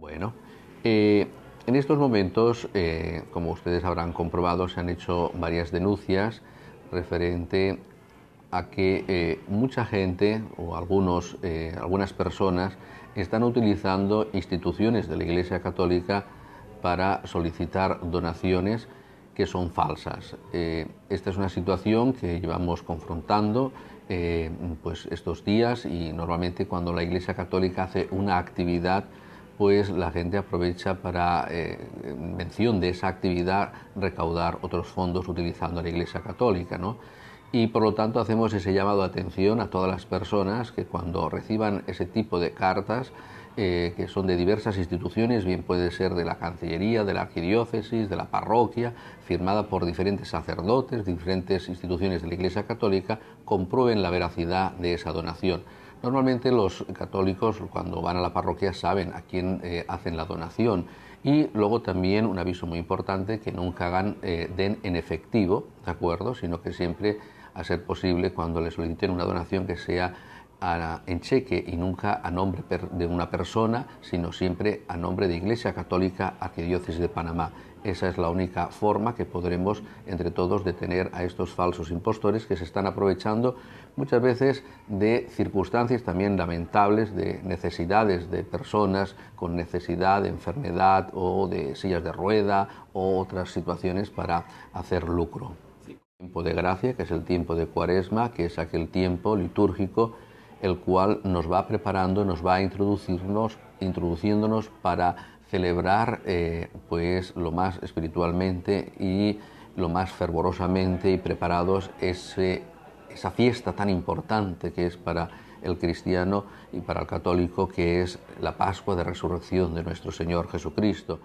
Bueno, eh, en estos momentos, eh, como ustedes habrán comprobado, se han hecho varias denuncias referente a que eh, mucha gente o algunos, algunas personas están utilizando instituciones de la Iglesia Católica para solicitar donaciones que son falsas. esta es una situación que llevamos confrontando pues estos días y normalmente cuando la Iglesia Católica hace una actividad pues la gente aprovecha para, eh, en mención de esa actividad, recaudar otros fondos utilizando la Iglesia Católica, ¿no? Y por lo tanto hacemos ese llamado de atención a todas las personas que cuando reciban ese tipo de cartas, eh, que son de diversas instituciones, bien puede ser de la Cancillería, de la Arquidiócesis, de la Parroquia, firmada por diferentes sacerdotes, diferentes instituciones de la Iglesia Católica, comprueben la veracidad de esa donación. Normalmente los católicos cuando van a la parroquia saben a quién eh, hacen la donación y luego también un aviso muy importante que nunca hagan, eh, den en efectivo, ¿de acuerdo? Sino que siempre, a ser posible, cuando les soliciten una donación que sea en cheque y nunca a nombre de una persona, sino siempre a nombre de Iglesia Católica Arquidiócesis de Panamá. Esa es la única forma que podremos entre todos detener a estos falsos impostores que se están aprovechando muchas veces de circunstancias también lamentables, de necesidades de personas con necesidad de enfermedad o de sillas de rueda o otras situaciones para hacer lucro. Tiempo de gracia, que es el tiempo de cuaresma, que es aquel tiempo litúrgico el cual nos va preparando, nos va introducirnos, introduciéndonos para celebrar eh, pues lo más espiritualmente y lo más fervorosamente y preparados esa fiesta tan importante que es para el cristiano y para el católico, que es la Pascua de Resurrección de nuestro Señor Jesucristo.